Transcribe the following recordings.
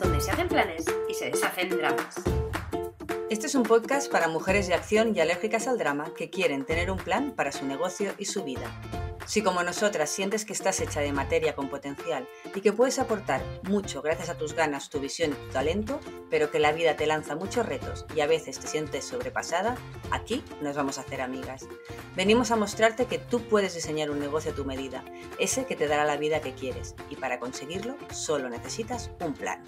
donde se hacen planes y se deshacen dramas. Este es un podcast para mujeres de acción y alérgicas al drama que quieren tener un plan para su negocio y su vida. Si como nosotras sientes que estás hecha de materia con potencial y que puedes aportar mucho gracias a tus ganas, tu visión y tu talento, pero que la vida te lanza muchos retos y a veces te sientes sobrepasada, aquí nos vamos a hacer amigas. Venimos a mostrarte que tú puedes diseñar un negocio a tu medida, ese que te dará la vida que quieres y para conseguirlo solo necesitas un plan.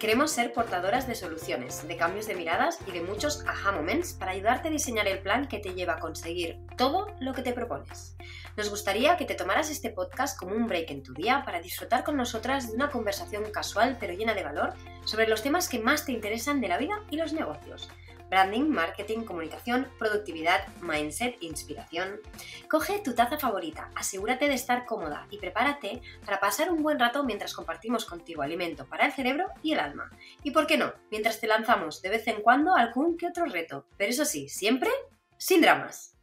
Queremos ser portadoras de soluciones, de cambios de miradas y de muchos aha moments para ayudarte a diseñar el plan que te lleva a conseguir todo lo que te propones. Nos gustaría que te tomaras este podcast como un break en tu día para disfrutar con nosotras de una conversación casual pero llena de valor sobre los temas que más te interesan de la vida y los negocios. Branding, marketing, comunicación, productividad, mindset, inspiración. Coge tu taza favorita, asegúrate de estar cómoda y prepárate para pasar un buen rato mientras compartimos contigo alimento para el cerebro y el alma. Y por qué no, mientras te lanzamos de vez en cuando algún que otro reto. Pero eso sí, siempre sin dramas.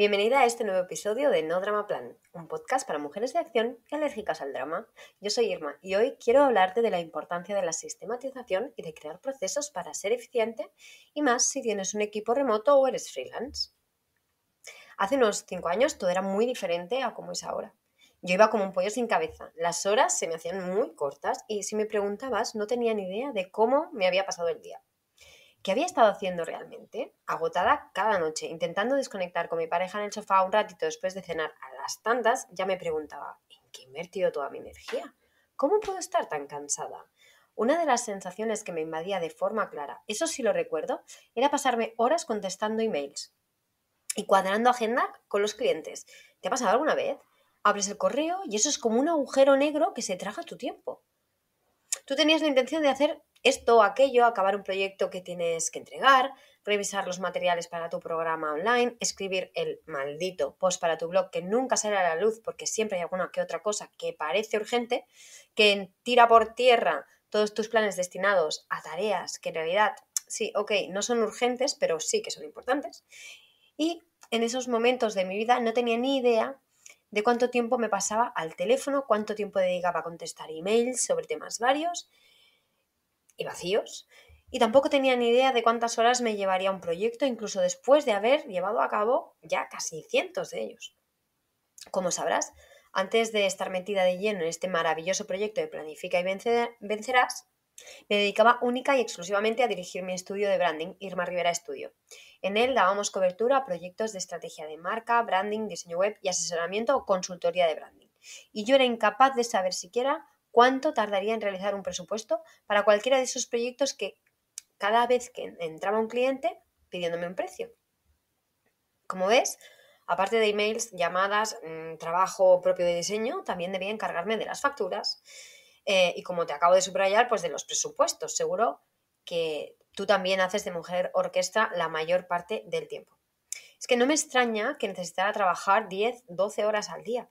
Bienvenida a este nuevo episodio de No Drama Plan, un podcast para mujeres de acción y alérgicas al drama. Yo soy Irma y hoy quiero hablarte de la importancia de la sistematización y de crear procesos para ser eficiente y más si tienes un equipo remoto o eres freelance. Hace unos 5 años todo era muy diferente a como es ahora. Yo iba como un pollo sin cabeza. Las horas se me hacían muy cortas y si me preguntabas no tenía ni idea de cómo me había pasado el día. ¿Qué había estado haciendo realmente? Agotada cada noche, intentando desconectar con mi pareja en el sofá un ratito después de cenar a las tantas, ya me preguntaba, ¿en qué he invertido toda mi energía? ¿Cómo puedo estar tan cansada? Una de las sensaciones que me invadía de forma clara, eso sí lo recuerdo, era pasarme horas contestando emails y cuadrando agenda con los clientes. ¿Te ha pasado alguna vez? Abres el correo y eso es como un agujero negro que se traga tu tiempo. Tú tenías la intención de hacer esto o aquello, acabar un proyecto que tienes que entregar, revisar los materiales para tu programa online, escribir el maldito post para tu blog que nunca sale a la luz porque siempre hay alguna que otra cosa que parece urgente, que tira por tierra todos tus planes destinados a tareas que en realidad, sí, ok, no son urgentes, pero sí que son importantes. Y en esos momentos de mi vida no tenía ni idea de cuánto tiempo me pasaba al teléfono, cuánto tiempo dedicaba a contestar emails sobre temas varios y vacíos, y tampoco tenía ni idea de cuántas horas me llevaría un proyecto, incluso después de haber llevado a cabo ya casi cientos de ellos. Como sabrás, antes de estar metida de lleno en este maravilloso proyecto de Planifica y Vencerás, me dedicaba única y exclusivamente a dirigir mi estudio de branding, Irma Rivera Estudio. En él dábamos cobertura a proyectos de estrategia de marca, branding, diseño web y asesoramiento o consultoría de branding. Y yo era incapaz de saber siquiera cuánto tardaría en realizar un presupuesto para cualquiera de esos proyectos que cada vez que entraba un cliente pidiéndome un precio. Como ves, aparte de emails, llamadas, mm, trabajo propio de diseño, también debía encargarme de las facturas eh, y como te acabo de subrayar, pues de los presupuestos. Seguro que tú también haces de mujer orquesta la mayor parte del tiempo. Es que no me extraña que necesitara trabajar 10, 12 horas al día,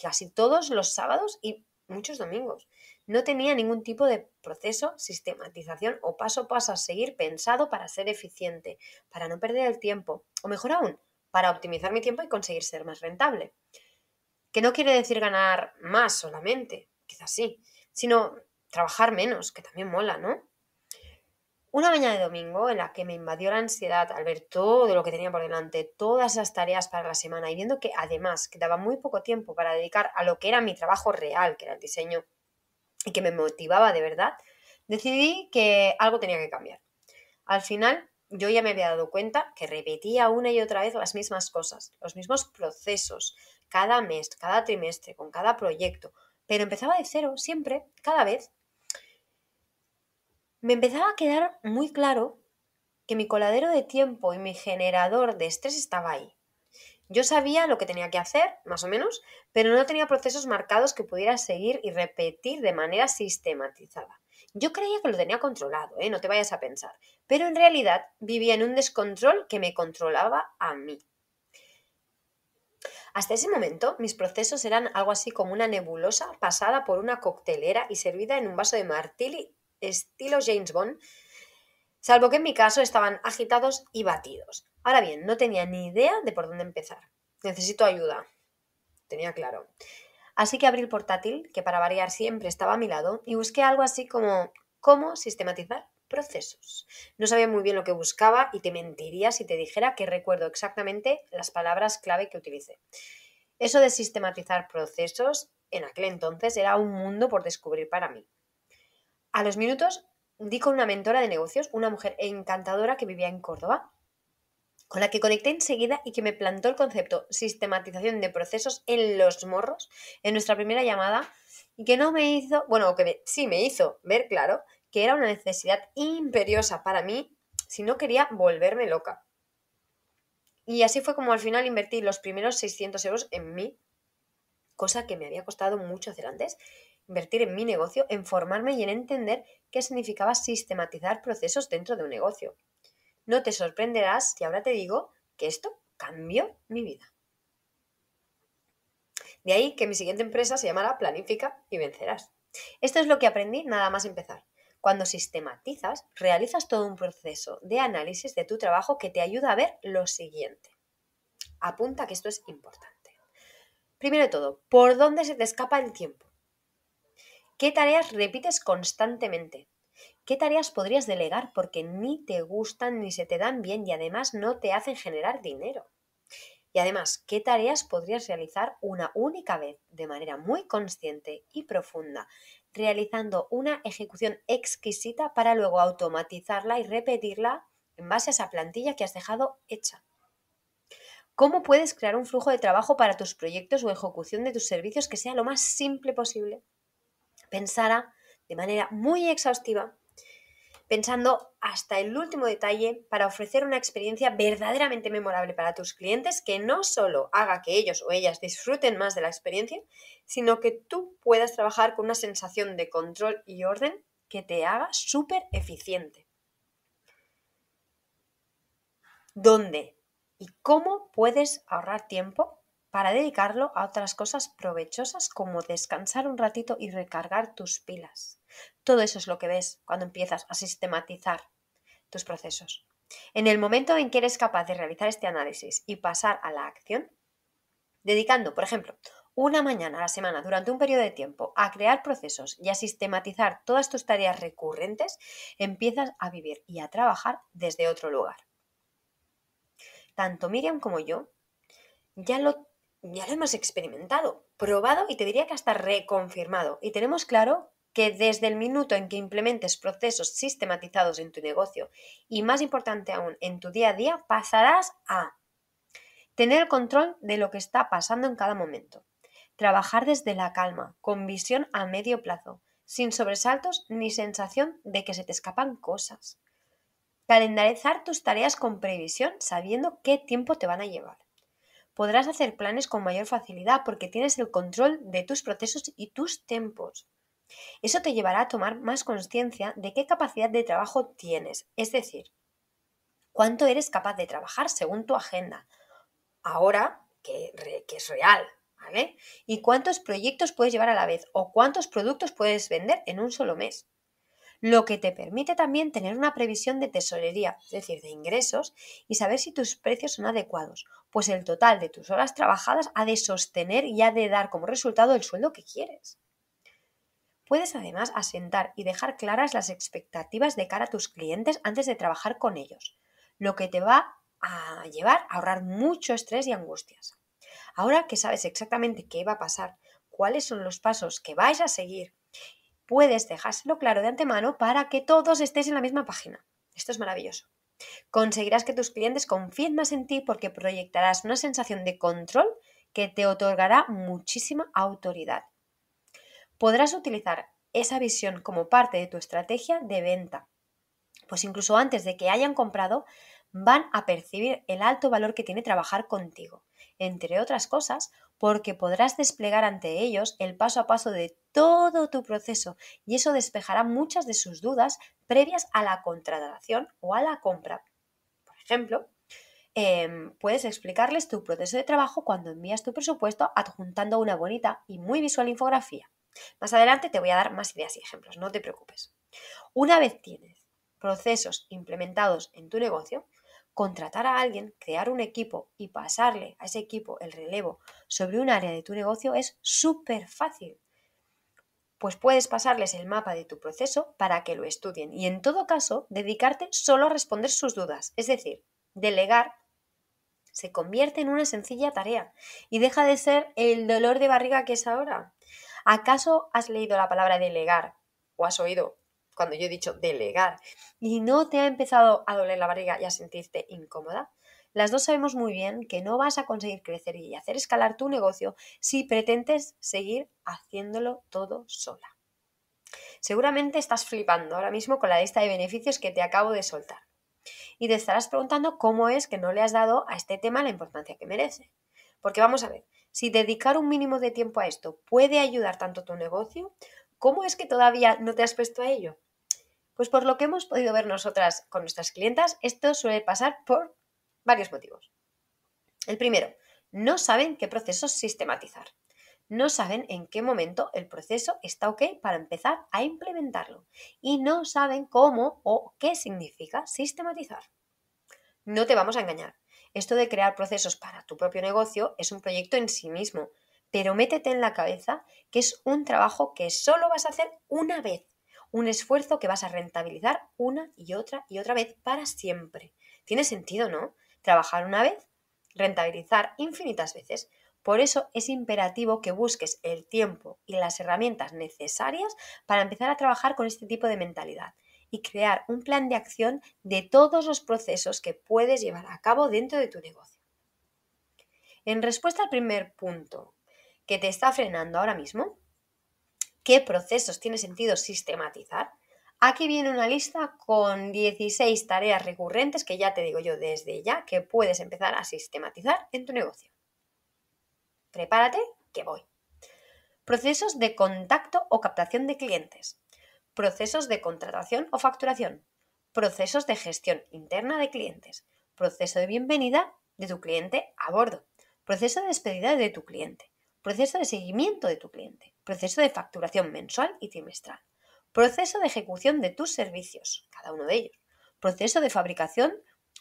casi todos los sábados y muchos domingos. No tenía ningún tipo de proceso, sistematización o paso a paso a seguir pensado para ser eficiente, para no perder el tiempo, o mejor aún, para optimizar mi tiempo y conseguir ser más rentable. Que no quiere decir ganar más solamente, quizás sí, sino trabajar menos, que también mola, ¿no? Una mañana de domingo en la que me invadió la ansiedad al ver todo lo que tenía por delante, todas las tareas para la semana y viendo que además quedaba muy poco tiempo para dedicar a lo que era mi trabajo real, que era el diseño, y que me motivaba de verdad, decidí que algo tenía que cambiar. Al final yo ya me había dado cuenta que repetía una y otra vez las mismas cosas, los mismos procesos, cada mes, cada trimestre, con cada proyecto, pero empezaba de cero siempre, cada vez, me empezaba a quedar muy claro que mi coladero de tiempo y mi generador de estrés estaba ahí. Yo sabía lo que tenía que hacer, más o menos, pero no tenía procesos marcados que pudiera seguir y repetir de manera sistematizada. Yo creía que lo tenía controlado, ¿eh? no te vayas a pensar, pero en realidad vivía en un descontrol que me controlaba a mí. Hasta ese momento, mis procesos eran algo así como una nebulosa pasada por una coctelera y servida en un vaso de martini, estilo James Bond, salvo que en mi caso estaban agitados y batidos. Ahora bien, no tenía ni idea de por dónde empezar. Necesito ayuda. Tenía claro. Así que abrí el portátil, que para variar siempre estaba a mi lado, y busqué algo así como cómo sistematizar procesos. No sabía muy bien lo que buscaba y te mentiría si te dijera que recuerdo exactamente las palabras clave que utilicé. Eso de sistematizar procesos en aquel entonces era un mundo por descubrir para mí. A los minutos di con una mentora de negocios, una mujer encantadora que vivía en Córdoba, con la que conecté enseguida y que me plantó el concepto sistematización de procesos en los morros en nuestra primera llamada y que no me hizo, bueno, que sí me hizo ver claro que era una necesidad imperiosa para mí si no quería volverme loca. Y así fue como al final invertí los primeros 600 euros en mí, cosa que me había costado mucho hacer antes invertir en mi negocio, en formarme y en entender qué significaba sistematizar procesos dentro de un negocio. No te sorprenderás si ahora te digo que esto cambió mi vida. De ahí que mi siguiente empresa se llamara Planifica y vencerás. Esto es lo que aprendí nada más empezar. Cuando sistematizas, realizas todo un proceso de análisis de tu trabajo que te ayuda a ver lo siguiente. Apunta que esto es importante. Primero de todo, ¿por dónde se te escapa el tiempo? ¿Qué tareas repites constantemente? ¿Qué tareas podrías delegar porque ni te gustan ni se te dan bien y además no te hacen generar dinero? Y además, ¿qué tareas podrías realizar una única vez de manera muy consciente y profunda, realizando una ejecución exquisita para luego automatizarla y repetirla en base a esa plantilla que has dejado hecha? ¿Cómo puedes crear un flujo de trabajo para tus proyectos o ejecución de tus servicios que sea lo más simple posible? pensara de manera muy exhaustiva, pensando hasta el último detalle para ofrecer una experiencia verdaderamente memorable para tus clientes que no solo haga que ellos o ellas disfruten más de la experiencia, sino que tú puedas trabajar con una sensación de control y orden que te haga súper eficiente. ¿Dónde y cómo puedes ahorrar tiempo para dedicarlo a otras cosas provechosas como descansar un ratito y recargar tus pilas. Todo eso es lo que ves cuando empiezas a sistematizar tus procesos. En el momento en que eres capaz de realizar este análisis y pasar a la acción, dedicando, por ejemplo, una mañana a la semana durante un periodo de tiempo a crear procesos y a sistematizar todas tus tareas recurrentes, empiezas a vivir y a trabajar desde otro lugar. Tanto Miriam como yo ya lo ya lo hemos experimentado, probado y te diría que hasta reconfirmado. Y tenemos claro que desde el minuto en que implementes procesos sistematizados en tu negocio y más importante aún en tu día a día, pasarás a tener el control de lo que está pasando en cada momento, trabajar desde la calma, con visión a medio plazo, sin sobresaltos ni sensación de que se te escapan cosas, calendarizar tus tareas con previsión sabiendo qué tiempo te van a llevar podrás hacer planes con mayor facilidad porque tienes el control de tus procesos y tus tiempos. Eso te llevará a tomar más conciencia de qué capacidad de trabajo tienes, es decir, cuánto eres capaz de trabajar según tu agenda, ahora que, que es real, ¿vale? Y cuántos proyectos puedes llevar a la vez o cuántos productos puedes vender en un solo mes lo que te permite también tener una previsión de tesorería, es decir, de ingresos, y saber si tus precios son adecuados, pues el total de tus horas trabajadas ha de sostener y ha de dar como resultado el sueldo que quieres. Puedes además asentar y dejar claras las expectativas de cara a tus clientes antes de trabajar con ellos, lo que te va a llevar a ahorrar mucho estrés y angustias. Ahora que sabes exactamente qué va a pasar, cuáles son los pasos que vais a seguir, puedes dejárselo claro de antemano para que todos estéis en la misma página. Esto es maravilloso. Conseguirás que tus clientes confíen más en ti porque proyectarás una sensación de control que te otorgará muchísima autoridad. Podrás utilizar esa visión como parte de tu estrategia de venta, pues incluso antes de que hayan comprado, van a percibir el alto valor que tiene trabajar contigo entre otras cosas, porque podrás desplegar ante ellos el paso a paso de todo tu proceso y eso despejará muchas de sus dudas previas a la contratación o a la compra. Por ejemplo, em, puedes explicarles tu proceso de trabajo cuando envías tu presupuesto adjuntando una bonita y muy visual infografía. Más adelante te voy a dar más ideas y ejemplos, no te preocupes. Una vez tienes procesos implementados en tu negocio, contratar a alguien, crear un equipo y pasarle a ese equipo el relevo sobre un área de tu negocio es súper fácil. Pues puedes pasarles el mapa de tu proceso para que lo estudien y en todo caso dedicarte solo a responder sus dudas. Es decir, delegar se convierte en una sencilla tarea y deja de ser el dolor de barriga que es ahora. ¿Acaso has leído la palabra delegar o has oído cuando yo he dicho delegar, y no te ha empezado a doler la barriga y a sentirte incómoda, las dos sabemos muy bien que no vas a conseguir crecer y hacer escalar tu negocio si pretendes seguir haciéndolo todo sola. Seguramente estás flipando ahora mismo con la lista de beneficios que te acabo de soltar. Y te estarás preguntando cómo es que no le has dado a este tema la importancia que merece. Porque vamos a ver, si dedicar un mínimo de tiempo a esto puede ayudar tanto tu negocio, ¿cómo es que todavía no te has puesto a ello? Pues por lo que hemos podido ver nosotras con nuestras clientas, esto suele pasar por varios motivos. El primero, no saben qué procesos sistematizar. No saben en qué momento el proceso está ok para empezar a implementarlo. Y no saben cómo o qué significa sistematizar. No te vamos a engañar. Esto de crear procesos para tu propio negocio es un proyecto en sí mismo. Pero métete en la cabeza que es un trabajo que solo vas a hacer una vez un esfuerzo que vas a rentabilizar una y otra y otra vez para siempre. Tiene sentido, ¿no? Trabajar una vez, rentabilizar infinitas veces. Por eso es imperativo que busques el tiempo y las herramientas necesarias para empezar a trabajar con este tipo de mentalidad y crear un plan de acción de todos los procesos que puedes llevar a cabo dentro de tu negocio. En respuesta al primer punto que te está frenando ahora mismo, qué procesos tiene sentido sistematizar. Aquí viene una lista con 16 tareas recurrentes que ya te digo yo desde ya que puedes empezar a sistematizar en tu negocio. Prepárate que voy. Procesos de contacto o captación de clientes. Procesos de contratación o facturación. Procesos de gestión interna de clientes. Proceso de bienvenida de tu cliente a bordo. Proceso de despedida de tu cliente. Proceso de seguimiento de tu cliente proceso de facturación mensual y trimestral, proceso de ejecución de tus servicios, cada uno de ellos, proceso de fabricación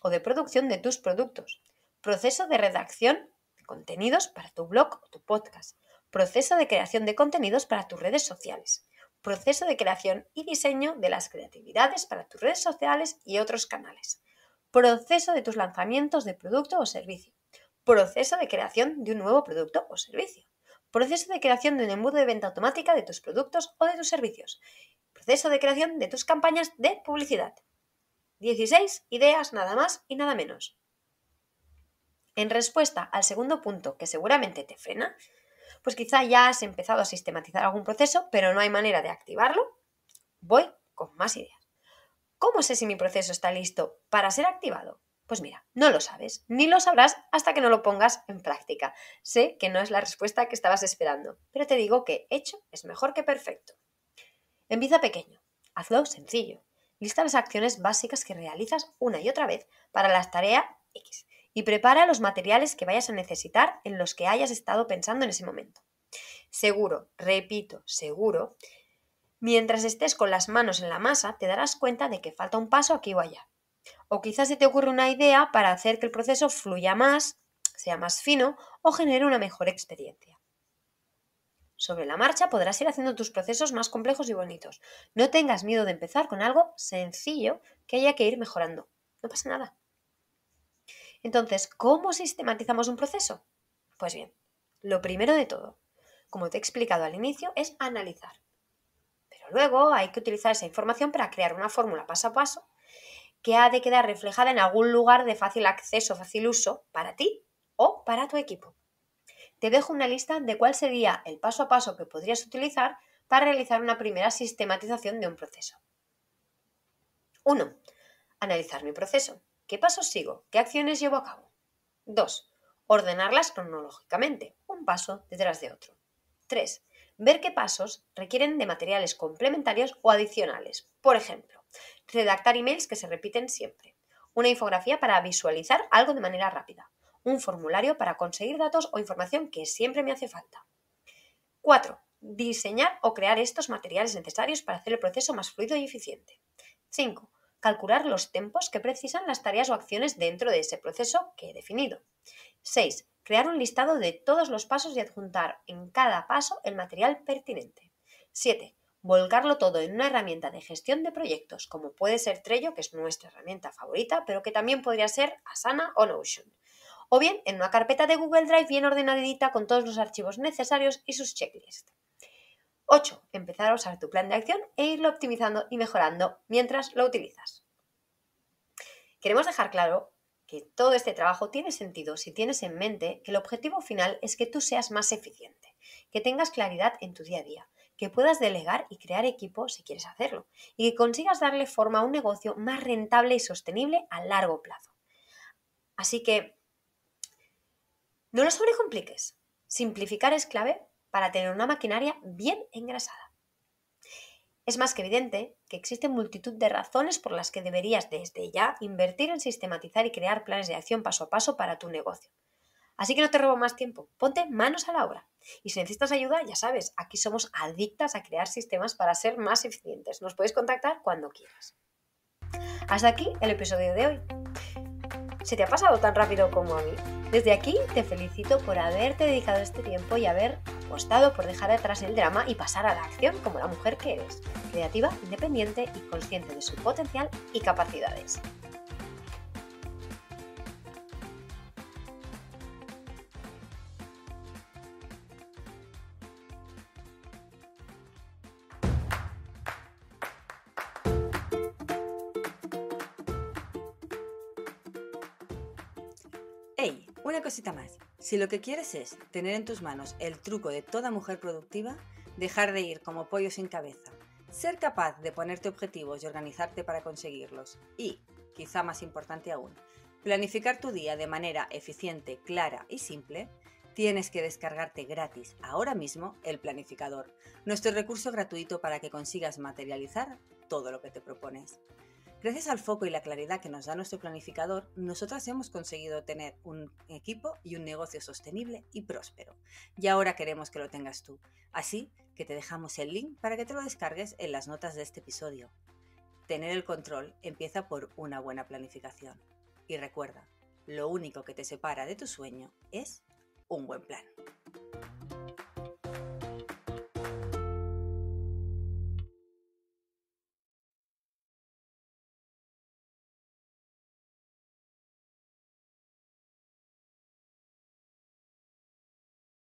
o de producción de tus productos, proceso de redacción de contenidos para tu blog o tu podcast, proceso de creación de contenidos para tus redes sociales, proceso de creación y diseño de las creatividades para tus redes sociales y otros canales, proceso de tus lanzamientos de producto o servicio, proceso de creación de un nuevo producto o servicio, Proceso de creación de un embudo de venta automática de tus productos o de tus servicios. Proceso de creación de tus campañas de publicidad. 16 ideas nada más y nada menos. En respuesta al segundo punto, que seguramente te frena, pues quizá ya has empezado a sistematizar algún proceso, pero no hay manera de activarlo. Voy con más ideas. ¿Cómo sé si mi proceso está listo para ser activado? Pues mira, no lo sabes, ni lo sabrás hasta que no lo pongas en práctica. Sé que no es la respuesta que estabas esperando, pero te digo que hecho es mejor que perfecto. Empieza pequeño, hazlo sencillo. Lista las acciones básicas que realizas una y otra vez para la tarea X y prepara los materiales que vayas a necesitar en los que hayas estado pensando en ese momento. Seguro, repito, seguro, mientras estés con las manos en la masa te darás cuenta de que falta un paso aquí o allá o quizás se te ocurre una idea para hacer que el proceso fluya más, sea más fino o genere una mejor experiencia. Sobre la marcha podrás ir haciendo tus procesos más complejos y bonitos. No tengas miedo de empezar con algo sencillo que haya que ir mejorando. No pasa nada. Entonces, ¿cómo sistematizamos un proceso? Pues bien, lo primero de todo, como te he explicado al inicio, es analizar. Pero luego hay que utilizar esa información para crear una fórmula paso a paso que ha de quedar reflejada en algún lugar de fácil acceso, fácil uso para ti o para tu equipo. Te dejo una lista de cuál sería el paso a paso que podrías utilizar para realizar una primera sistematización de un proceso. 1. Analizar mi proceso. ¿Qué pasos sigo? ¿Qué acciones llevo a cabo? 2. Ordenarlas cronológicamente, un paso detrás de otro. 3. Ver qué pasos requieren de materiales complementarios o adicionales. Por ejemplo, Redactar emails que se repiten siempre. Una infografía para visualizar algo de manera rápida. Un formulario para conseguir datos o información que siempre me hace falta. 4. Diseñar o crear estos materiales necesarios para hacer el proceso más fluido y eficiente. 5. Calcular los tiempos que precisan las tareas o acciones dentro de ese proceso que he definido. 6. Crear un listado de todos los pasos y adjuntar en cada paso el material pertinente. 7 volcarlo todo en una herramienta de gestión de proyectos, como puede ser Trello, que es nuestra herramienta favorita, pero que también podría ser Asana o Notion. O bien en una carpeta de Google Drive bien ordenadita con todos los archivos necesarios y sus checklists. 8. Empezar a usar tu plan de acción e irlo optimizando y mejorando mientras lo utilizas. Queremos dejar claro que todo este trabajo tiene sentido si tienes en mente que el objetivo final es que tú seas más eficiente, que tengas claridad en tu día a día, que puedas delegar y crear equipo si quieres hacerlo, y que consigas darle forma a un negocio más rentable y sostenible a largo plazo. Así que no lo sobrecompliques. Simplificar es clave para tener una maquinaria bien engrasada. Es más que evidente que existen multitud de razones por las que deberías desde ya invertir en sistematizar y crear planes de acción paso a paso para tu negocio. Así que no te robo más tiempo, ponte manos a la obra. Y si necesitas ayuda, ya sabes, aquí somos adictas a crear sistemas para ser más eficientes. Nos puedes contactar cuando quieras. Hasta aquí el episodio de hoy. ¿Se te ha pasado tan rápido como a mí? Desde aquí te felicito por haberte dedicado este tiempo y haber apostado por dejar atrás el drama y pasar a la acción como la mujer que eres, creativa, independiente y consciente de su potencial y capacidades. Una cosita más. Si lo que quieres es tener en tus manos el truco de toda mujer productiva, dejar de ir como pollo sin cabeza, ser capaz de ponerte objetivos y organizarte para conseguirlos y, quizá más importante aún, planificar tu día de manera eficiente, clara y simple, tienes que descargarte gratis ahora mismo el planificador, nuestro recurso gratuito para que consigas materializar todo lo que te propones. Gracias al foco y la claridad que nos da nuestro planificador, nosotras hemos conseguido tener un equipo y un negocio sostenible y próspero. Y ahora queremos que lo tengas tú. Así que te dejamos el link para que te lo descargues en las notas de este episodio. Tener el control empieza por una buena planificación. Y recuerda, lo único que te separa de tu sueño es un buen plan.